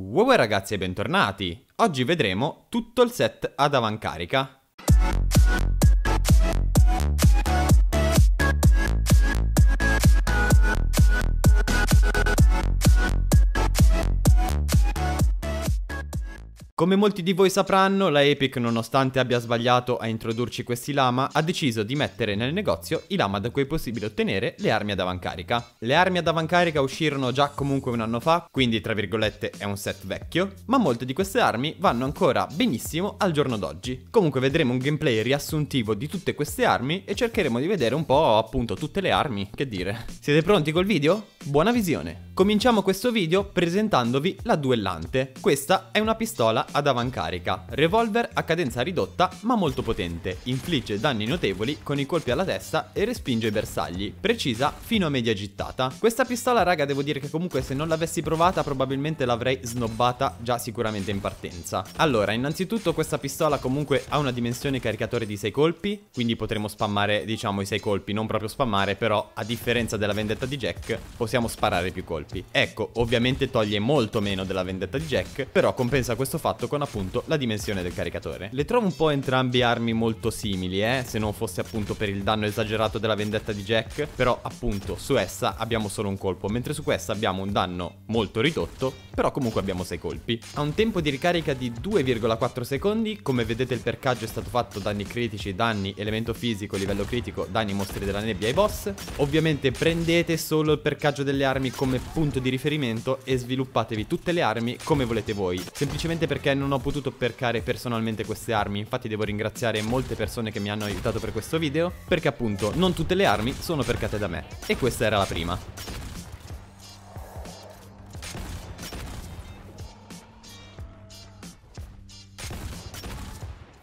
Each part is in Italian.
Wow ragazzi e bentornati! Oggi vedremo tutto il set ad avancarica Come molti di voi sapranno, la Epic, nonostante abbia sbagliato a introdurci questi lama, ha deciso di mettere nel negozio i lama da cui è possibile ottenere le armi ad avancarica. Le armi ad avancarica uscirono già comunque un anno fa, quindi tra virgolette è un set vecchio, ma molte di queste armi vanno ancora benissimo al giorno d'oggi. Comunque vedremo un gameplay riassuntivo di tutte queste armi e cercheremo di vedere un po' appunto tutte le armi, che dire. Siete pronti col video? Buona visione! Cominciamo questo video presentandovi la Duellante. Questa è una pistola ad avancarica, revolver a cadenza ridotta ma molto potente, infligge danni notevoli con i colpi alla testa e respinge i bersagli, precisa fino a media gittata. Questa pistola raga devo dire che comunque se non l'avessi provata probabilmente l'avrei snobbata già sicuramente in partenza. Allora, innanzitutto questa pistola comunque ha una dimensione caricatore di 6 colpi, quindi potremo spammare diciamo i 6 colpi, non proprio spammare però a differenza della vendetta di Jack possiamo sparare più colpi altri. Ecco, ovviamente toglie molto meno della vendetta di Jack, però compensa questo fatto con appunto la dimensione del caricatore. Le trovo un po' entrambi armi molto simili, eh, se non fosse appunto per il danno esagerato della vendetta di Jack, però appunto su essa abbiamo solo un colpo, mentre su questa abbiamo un danno molto ridotto, però comunque abbiamo 6 colpi. Ha un tempo di ricarica di 2,4 secondi, come vedete il percaggio è stato fatto danni critici, danni, elemento fisico, livello critico, danni mostri della nebbia ai boss. Ovviamente prendete solo il percaggio delle armi come punto di riferimento e sviluppatevi tutte le armi come volete voi. Semplicemente perché non ho potuto percare personalmente queste armi, infatti devo ringraziare molte persone che mi hanno aiutato per questo video, perché appunto non tutte le armi sono percate da me. E questa era la prima.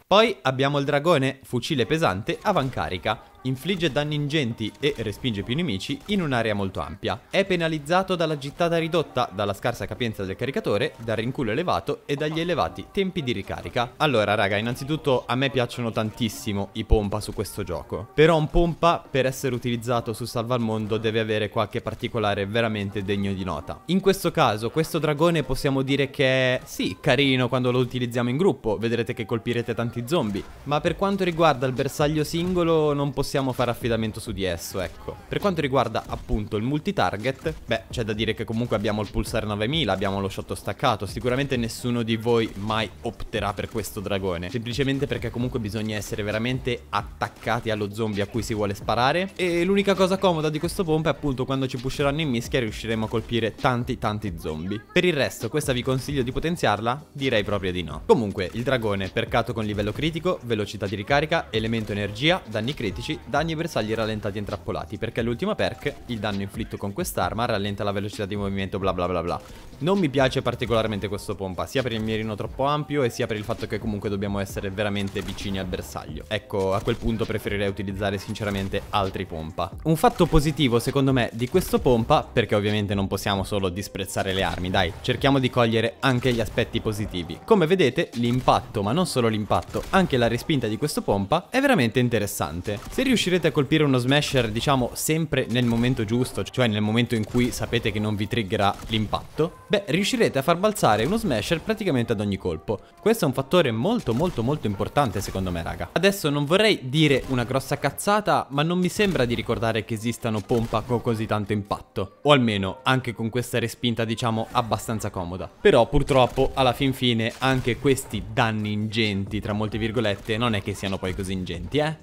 Poi abbiamo il dragone, fucile pesante, avancarica. Infligge danni ingenti e respinge più nemici in un'area molto ampia. È penalizzato dalla gittata ridotta, dalla scarsa capienza del caricatore, dal rinculo elevato e dagli elevati tempi di ricarica. Allora raga, innanzitutto a me piacciono tantissimo i pompa su questo gioco. Però un pompa per essere utilizzato su Salva al Mondo deve avere qualche particolare veramente degno di nota. In questo caso questo dragone possiamo dire che è sì carino quando lo utilizziamo in gruppo, vedrete che colpirete tanti zombie, ma per quanto riguarda il bersaglio singolo non possiamo possiamo fare affidamento su di esso, ecco. Per quanto riguarda appunto il multitarget, beh, c'è da dire che comunque abbiamo il Pulsar 9000, abbiamo lo shot staccato, sicuramente nessuno di voi mai opterà per questo dragone, semplicemente perché comunque bisogna essere veramente attaccati allo zombie a cui si vuole sparare e l'unica cosa comoda di questo pompa è appunto quando ci pusheranno in mischia riusciremo a colpire tanti tanti zombie. Per il resto questa vi consiglio di potenziarla? Direi proprio di no. Comunque il dragone percato con livello critico, velocità di ricarica, elemento energia, danni critici, danni ai bersagli rallentati e intrappolati, perché l'ultima perk, il danno inflitto con quest'arma, rallenta la velocità di movimento bla bla bla bla. Non mi piace particolarmente questo pompa, sia per il mirino troppo ampio e sia per il fatto che comunque dobbiamo essere veramente vicini al bersaglio. Ecco, a quel punto preferirei utilizzare sinceramente altri pompa. Un fatto positivo secondo me di questo pompa, perché ovviamente non possiamo solo disprezzare le armi, dai, cerchiamo di cogliere anche gli aspetti positivi. Come vedete, l'impatto, ma non solo l'impatto, anche la respinta di questo pompa è veramente interessante. Se riuscite riuscirete a colpire uno smasher diciamo sempre nel momento giusto, cioè nel momento in cui sapete che non vi triggerà l'impatto, beh riuscirete a far balzare uno smasher praticamente ad ogni colpo. Questo è un fattore molto molto molto importante secondo me raga. Adesso non vorrei dire una grossa cazzata ma non mi sembra di ricordare che esistano pompa con così tanto impatto, o almeno anche con questa respinta diciamo abbastanza comoda. Però purtroppo alla fin fine anche questi danni ingenti tra molte virgolette non è che siano poi così ingenti eh.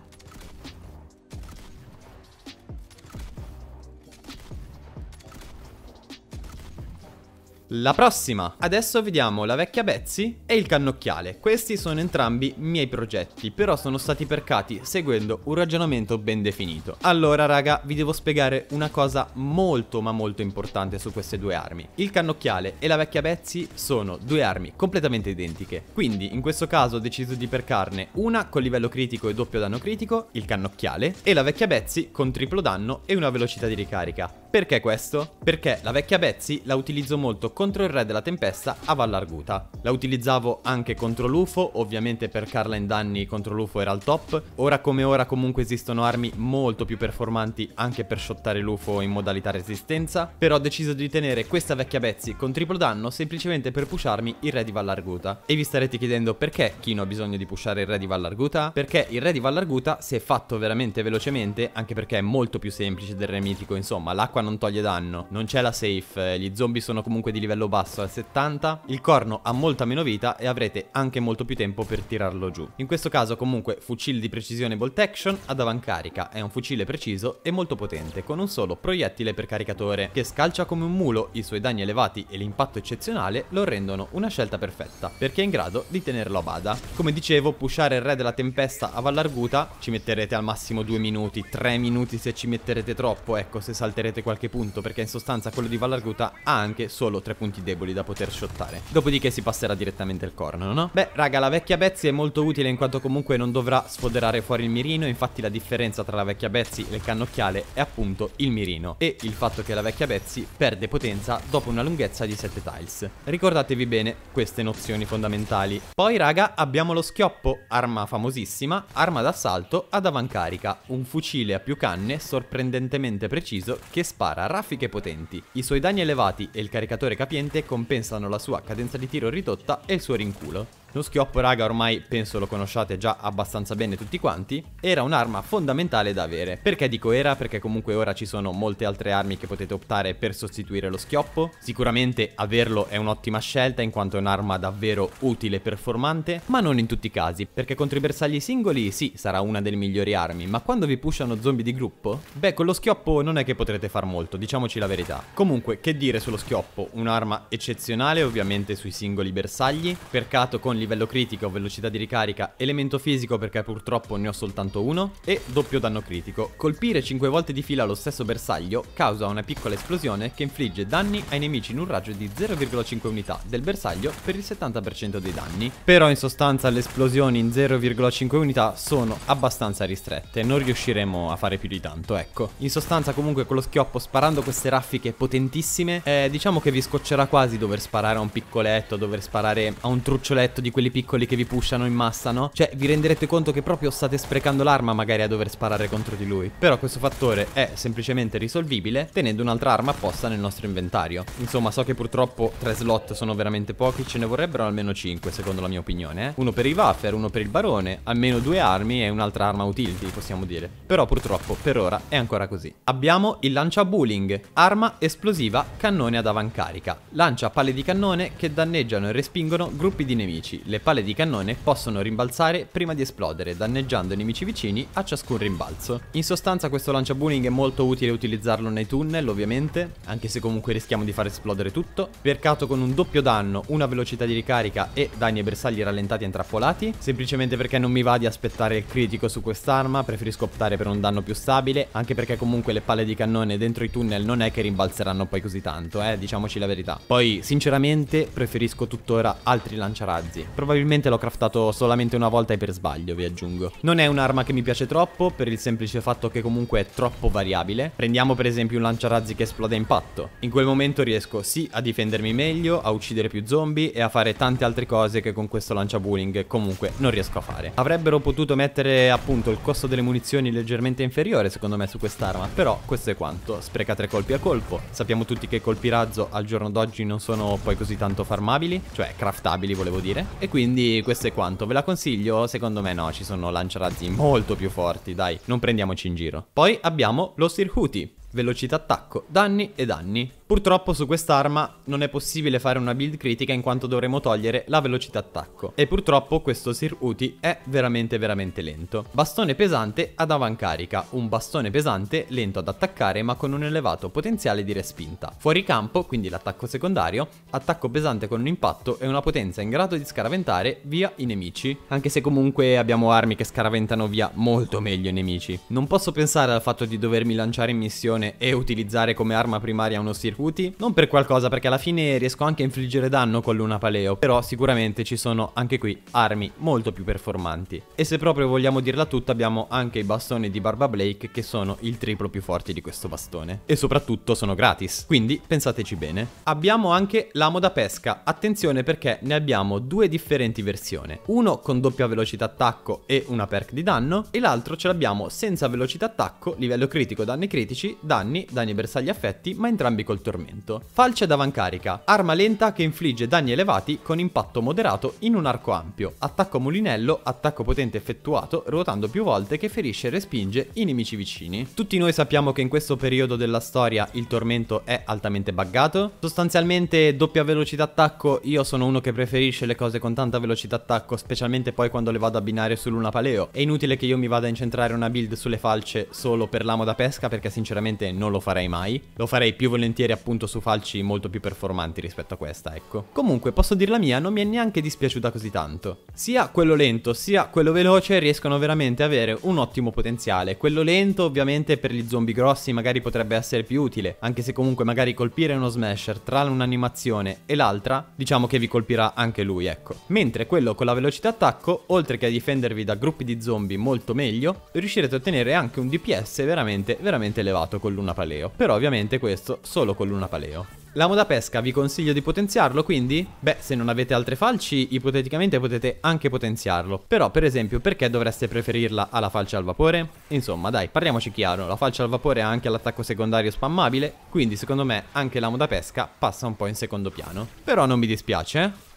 La prossima! Adesso vediamo la vecchia Betsy e il cannocchiale. Questi sono entrambi miei progetti, però sono stati percati seguendo un ragionamento ben definito. Allora raga, vi devo spiegare una cosa molto ma molto importante su queste due armi. Il cannocchiale e la vecchia Betsy sono due armi completamente identiche, quindi in questo caso ho deciso di percarne una con livello critico e doppio danno critico, il cannocchiale, e la vecchia Betsy con triplo danno e una velocità di ricarica. Perché questo? Perché la vecchia Betsy la utilizzo molto contro il re della tempesta a Vallarguta. La utilizzavo anche contro l'UFO, ovviamente per Carla in danni contro l'UFO era al top. Ora come ora comunque esistono armi molto più performanti anche per shottare l'UFO in modalità resistenza, però ho deciso di tenere questa vecchia Betsy con triplo danno semplicemente per pusharmi il re di Vallarguta. E vi starete chiedendo perché Kino ha bisogno di pushare il re di Vallarguta? Perché il re di Vallarguta, si è fatto veramente velocemente, anche perché è molto più semplice del re mitico, insomma l'acqua non toglie danno. Non c'è la safe, gli zombie sono comunque di livello basso al 70, il corno ha molta meno vita e avrete anche molto più tempo per tirarlo giù. In questo caso comunque fucile di precisione bolt action ad avancarica, è un fucile preciso e molto potente con un solo proiettile per caricatore che scalcia come un mulo, i suoi danni elevati e l'impatto eccezionale lo rendono una scelta perfetta perché è in grado di tenerlo a bada. Come dicevo pushare il re della tempesta a vallarguta ci metterete al massimo 2 minuti, 3 minuti se ci metterete troppo, ecco se salterete qualcosa qualche punto perché in sostanza quello di Vallarguta ha anche solo tre punti deboli da poter shottare. Dopodiché si passerà direttamente il corno, no? Beh, raga, la vecchia Betsy è molto utile in quanto comunque non dovrà sfoderare fuori il mirino, infatti la differenza tra la vecchia Betsy e il cannocchiale è appunto il mirino e il fatto che la vecchia Betsy perde potenza dopo una lunghezza di 7 tiles. Ricordatevi bene queste nozioni fondamentali. Poi raga abbiamo lo schioppo, arma famosissima, arma d'assalto ad avancarica, un fucile a più canne sorprendentemente preciso che spara spara raffiche potenti, i suoi danni elevati e il caricatore capiente compensano la sua cadenza di tiro ridotta e il suo rinculo. Lo schioppo, raga, ormai penso lo conosciate già abbastanza bene tutti quanti, era un'arma fondamentale da avere. Perché dico era? Perché comunque ora ci sono molte altre armi che potete optare per sostituire lo schioppo. Sicuramente averlo è un'ottima scelta in quanto è un'arma davvero utile e performante, ma non in tutti i casi, perché contro i bersagli singoli sì, sarà una delle migliori armi, ma quando vi pushano zombie di gruppo? Beh, con lo schioppo non è che potrete far molto, diciamoci la verità. Comunque, che dire sullo schioppo? Un'arma eccezionale ovviamente sui singoli bersagli, percato con livello critico, velocità di ricarica, elemento fisico perché purtroppo ne ho soltanto uno, e doppio danno critico. Colpire 5 volte di fila lo stesso bersaglio causa una piccola esplosione che infligge danni ai nemici in un raggio di 0,5 unità del bersaglio per il 70% dei danni. Però in sostanza le esplosioni in 0,5 unità sono abbastanza ristrette, non riusciremo a fare più di tanto, ecco. In sostanza comunque con lo schioppo sparando queste raffiche potentissime, eh, diciamo che vi scoccerà quasi dover sparare a un piccoletto, dover sparare a un truccioletto di quelli piccoli che vi pushano in massa, no? Cioè, vi renderete conto che proprio state sprecando l'arma magari a dover sparare contro di lui. Però questo fattore è semplicemente risolvibile tenendo un'altra arma apposta nel nostro inventario. Insomma, so che purtroppo tre slot sono veramente pochi, ce ne vorrebbero almeno 5 secondo la mia opinione, eh? Uno per i wafer, uno per il barone, almeno due armi e un'altra arma utility, possiamo dire. Però purtroppo per ora è ancora così. Abbiamo il lancia bulling, arma esplosiva, cannone ad avancarica. Lancia palle di cannone che danneggiano e respingono gruppi di nemici le palle di cannone possono rimbalzare prima di esplodere, danneggiando i nemici vicini a ciascun rimbalzo. In sostanza questo lanciabooning è molto utile utilizzarlo nei tunnel ovviamente, anche se comunque rischiamo di far esplodere tutto, percato con un doppio danno, una velocità di ricarica e danni ai bersagli rallentati e intrappolati, semplicemente perché non mi va di aspettare il critico su quest'arma, preferisco optare per un danno più stabile, anche perché comunque le palle di cannone dentro i tunnel non è che rimbalzeranno poi così tanto, eh, diciamoci la verità. Poi sinceramente preferisco tuttora altri lanciarazzi, Probabilmente l'ho craftato solamente una volta e per sbaglio, vi aggiungo. Non è un'arma che mi piace troppo, per il semplice fatto che comunque è troppo variabile. Prendiamo per esempio un lanciarazzi che esplode a impatto. In quel momento riesco sì a difendermi meglio, a uccidere più zombie e a fare tante altre cose che con questo lanciabullying comunque non riesco a fare. Avrebbero potuto mettere appunto il costo delle munizioni leggermente inferiore secondo me su quest'arma, però questo è quanto. Spreca tre colpi a colpo. Sappiamo tutti che i colpi razzo al giorno d'oggi non sono poi così tanto farmabili, cioè craftabili volevo dire. E quindi questo è quanto. Ve la consiglio? Secondo me no, ci sono lanciarazzi molto più forti, dai, non prendiamoci in giro. Poi abbiamo lo Sirhuti, velocità attacco, danni e danni. Purtroppo su quest'arma non è possibile fare una build critica in quanto dovremo togliere la velocità attacco e purtroppo questo Sir Uti è veramente veramente lento. Bastone pesante ad avancarica, un bastone pesante lento ad attaccare ma con un elevato potenziale di respinta. Fuori campo, quindi l'attacco secondario, attacco pesante con un impatto e una potenza in grado di scaraventare via i nemici, anche se comunque abbiamo armi che scaraventano via molto meglio i nemici. Non posso pensare al fatto di dovermi lanciare in missione e utilizzare come arma primaria uno Sir riconosciuti. Non per qualcosa, perché alla fine riesco anche a infliggere danno con l'una paleo, però sicuramente ci sono anche qui armi molto più performanti. E se proprio vogliamo dirla tutta, abbiamo anche i bastoni di Barba Blake che sono il triplo più forti di questo bastone. E soprattutto sono gratis, quindi pensateci bene. Abbiamo anche l'amo da pesca, attenzione perché ne abbiamo due differenti versioni. Uno con doppia velocità attacco e una perk di danno, e l'altro ce l'abbiamo senza velocità attacco, livello critico, danni critici, danni, danni bersagli affetti, ma entrambi col tornado tormento. Falce d'avancarica, arma lenta che infligge danni elevati con impatto moderato in un arco ampio, attacco mulinello, attacco potente effettuato, ruotando più volte che ferisce e respinge i nemici vicini. Tutti noi sappiamo che in questo periodo della storia il tormento è altamente buggato, sostanzialmente doppia velocità attacco io sono uno che preferisce le cose con tanta velocità attacco, specialmente poi quando le vado a abbinare su Luna Paleo, è inutile che io mi vada a incentrare una build sulle falce solo per l'amo da pesca perché sinceramente non lo farei mai, lo farei più volentieri serie appunto su falci molto più performanti rispetto a questa, ecco. Comunque, posso dir la mia, non mi è neanche dispiaciuta così tanto. Sia quello lento, sia quello veloce riescono veramente a avere un ottimo potenziale. Quello lento ovviamente per gli zombie grossi magari potrebbe essere più utile, anche se comunque magari colpire uno smasher tra un'animazione e l'altra, diciamo che vi colpirà anche lui, ecco. Mentre quello con la velocità attacco, oltre che a difendervi da gruppi di zombie molto meglio, riuscirete a ottenere anche un DPS veramente, veramente elevato con l'una paleo. Però ovviamente questo solo con con l'una paleo. L'amo da pesca vi consiglio di potenziarlo quindi? Beh, se non avete altre falci, ipoteticamente potete anche potenziarlo. Però, per esempio, perché dovreste preferirla alla falcia al vapore? Insomma, dai, parliamoci chiaro, la falcia al vapore ha anche l'attacco secondario spammabile, quindi secondo me anche l'amo da pesca passa un po' in secondo piano. Però non mi dispiace, eh?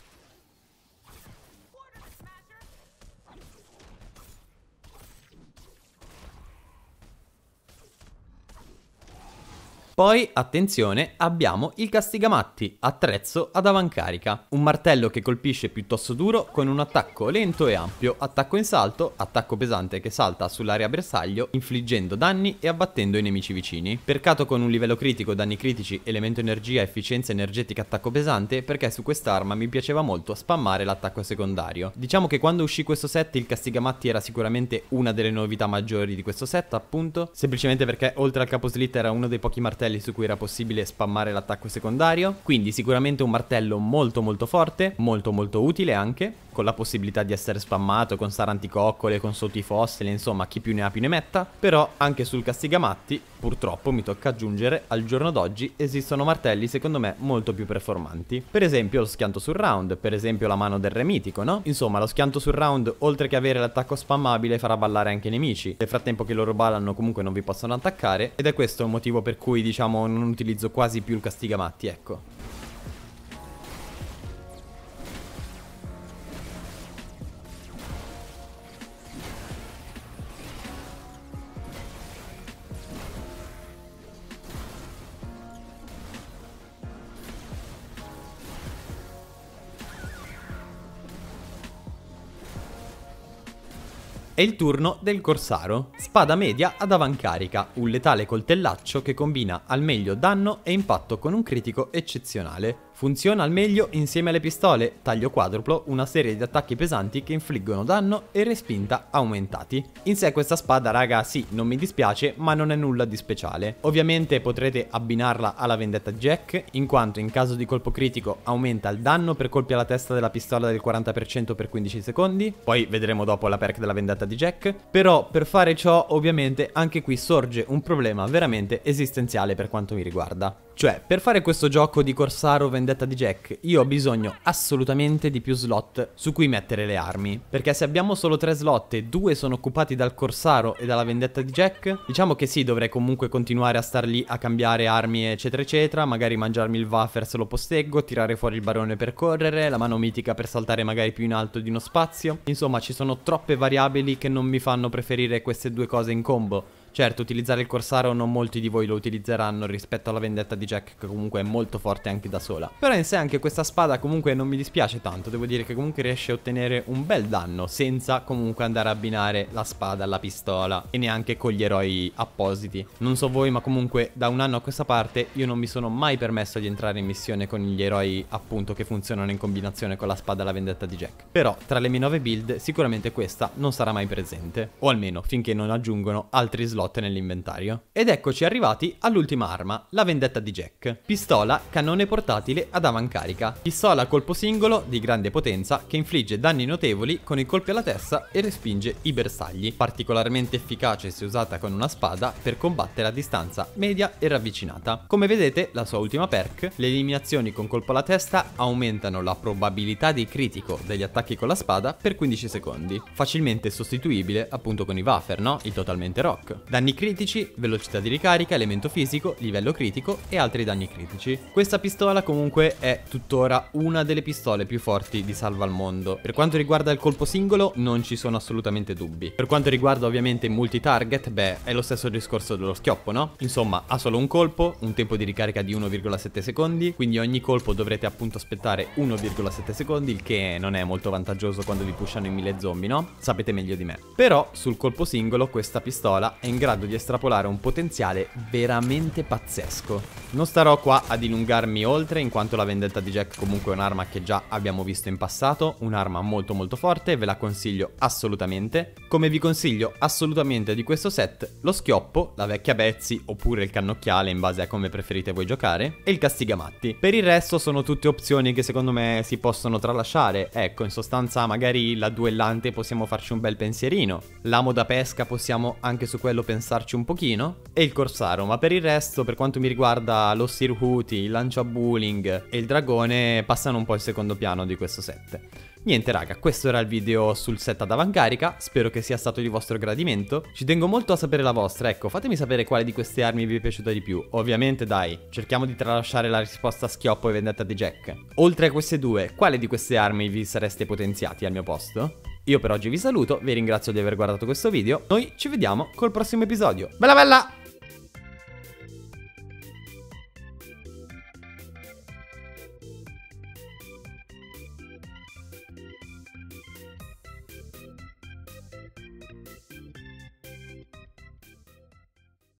Poi, attenzione, abbiamo il castigamatti, attrezzo ad avancarica. Un martello che colpisce piuttosto duro con un attacco lento e ampio, attacco in salto, attacco pesante che salta sull'area bersaglio, infliggendo danni e abbattendo i nemici vicini. Percato con un livello critico, danni critici, elemento energia, efficienza energetica, attacco pesante, perché su quest'arma mi piaceva molto spammare l'attacco secondario. Diciamo che quando uscì questo set il castigamatti era sicuramente una delle novità maggiori di questo set, appunto, semplicemente perché oltre al caposlit era uno dei pochi martelli martelli su cui era possibile spammare l'attacco secondario, quindi sicuramente un martello molto molto forte, molto molto utile anche, con la possibilità di essere spammato con anticoccole, con sotto i fossili, insomma chi più ne ha più ne metta, però anche sul castigamatti purtroppo mi tocca aggiungere al giorno d'oggi esistono martelli secondo me molto più performanti, per esempio lo schianto sul round, per esempio la mano del re mitico, no? Insomma lo schianto sul round oltre che avere l'attacco spammabile farà ballare anche i nemici, nel frattempo che loro ballano comunque non vi possono attaccare ed è questo il motivo per cui dice diciamo non utilizzo quasi più il castigamatti, ecco. È il turno del Corsaro. Spada media ad avancarica, un letale coltellaccio che combina al meglio danno e impatto con un critico eccezionale. Funziona al meglio insieme alle pistole, taglio quadruplo, una serie di attacchi pesanti che infliggono danno e respinta aumentati. In sé questa spada raga sì, non mi dispiace, ma non è nulla di speciale. Ovviamente potrete abbinarla alla vendetta Jack, in quanto in caso di colpo critico aumenta il danno per colpi alla testa della pistola del 40% per 15 secondi, poi vedremo dopo la perk della vendetta di Jack, però per fare ciò ovviamente anche qui sorge un problema veramente esistenziale per quanto mi riguarda. Cioè, per fare questo gioco di Corsaro Vendetta di Jack, io ho bisogno assolutamente di più slot su cui mettere le armi. Perché se abbiamo solo tre slot e due sono occupati dal Corsaro e dalla Vendetta di Jack, diciamo che sì, dovrei comunque continuare a star lì a cambiare armi eccetera eccetera, magari mangiarmi il wafer se lo posteggo, tirare fuori il barone per correre, la mano mitica per saltare magari più in alto di uno spazio. Insomma, ci sono troppe variabili che non mi fanno preferire queste due cose in combo. Certo, utilizzare il Corsaro non molti di voi lo utilizzeranno rispetto alla vendetta di Jack che comunque è molto forte anche da sola. Però in sé anche questa spada comunque non mi dispiace tanto, devo dire che comunque riesce a ottenere un bel danno senza comunque andare a abbinare la spada alla pistola e neanche con gli eroi appositi. Non so voi ma comunque da un anno a questa parte io non mi sono mai permesso di entrare in missione con gli eroi appunto che funzionano in combinazione con la spada alla vendetta di Jack. Però tra le mie 9 build sicuramente questa non sarà mai presente, o almeno finché non aggiungono altri slot slot nell'inventario. Ed eccoci arrivati all'ultima arma, la vendetta di Jack. Pistola, cannone portatile ad avancarica. Pistola a colpo singolo di grande potenza che infligge danni notevoli con i colpi alla testa e respinge i bersagli. Particolarmente efficace se usata con una spada per combattere a distanza media e ravvicinata. Come vedete, la sua ultima perk, le eliminazioni con colpo alla testa aumentano la probabilità di critico degli attacchi con la spada per 15 secondi. Facilmente sostituibile appunto con i Wafer, no? Il totalmente rock. Danni critici, velocità di ricarica, elemento fisico, livello critico e altri danni critici. Questa pistola comunque è tuttora una delle pistole più forti di Salva al Mondo. Per quanto riguarda il colpo singolo non ci sono assolutamente dubbi. Per quanto riguarda ovviamente multi-target, beh è lo stesso discorso dello schioppo, no? Insomma ha solo un colpo, un tempo di ricarica di 1,7 secondi, quindi ogni colpo dovrete appunto aspettare 1,7 secondi, il che non è molto vantaggioso quando vi pushano i mille zombie, no? Sapete meglio di me. Però sul colpo singolo questa pistola è in grado grado di estrapolare un potenziale veramente pazzesco. Non starò qua a dilungarmi oltre in quanto la vendetta di Jack comunque è un'arma che già abbiamo visto in passato, un'arma molto molto forte, ve la consiglio assolutamente. Come vi consiglio assolutamente di questo set lo schioppo, la vecchia Betsy oppure il cannocchiale in base a come preferite voi giocare e il castigamatti. Per il resto sono tutte opzioni che secondo me si possono tralasciare, ecco in sostanza magari la duellante possiamo farci un bel pensierino, l'amo da pesca possiamo anche su quello pensare pensarci un pochino, e il Corsaro, ma per il resto, per quanto mi riguarda, lo Sirhuti, il Lanciabullying e il Dragone passano un po' il secondo piano di questo set. Niente raga, questo era il video sul set ad avancarica, spero che sia stato di vostro gradimento. Ci tengo molto a sapere la vostra, ecco, fatemi sapere quale di queste armi vi è piaciuta di più. Ovviamente dai, cerchiamo di tralasciare la risposta schioppo e vendetta di Jack. Oltre a queste due, quale di queste armi vi sareste potenziati al mio posto? Io per oggi vi saluto, vi ringrazio di aver guardato questo video, noi ci vediamo col prossimo episodio. Bella bella!